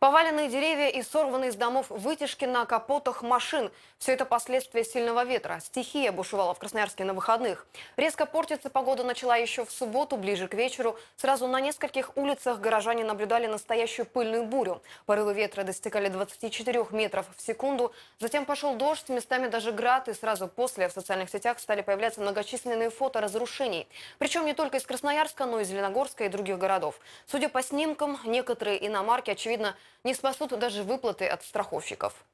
Поваленные деревья и сорванные из домов вытяжки на капотах машин. Все это последствия сильного ветра. Стихия бушевала в Красноярске на выходных. Резко портится погода начала еще в субботу, ближе к вечеру. Сразу на нескольких улицах горожане наблюдали настоящую пыльную бурю. Порывы ветра достигали 24 метров в секунду. Затем пошел дождь, местами даже град. И сразу после в социальных сетях стали появляться многочисленные фото разрушений. Причем не только из Красноярска, но и из Зеленогорска и других городов. Судя по снимкам, некоторые иномарки, очевидно, не спасут даже выплаты от страховщиков.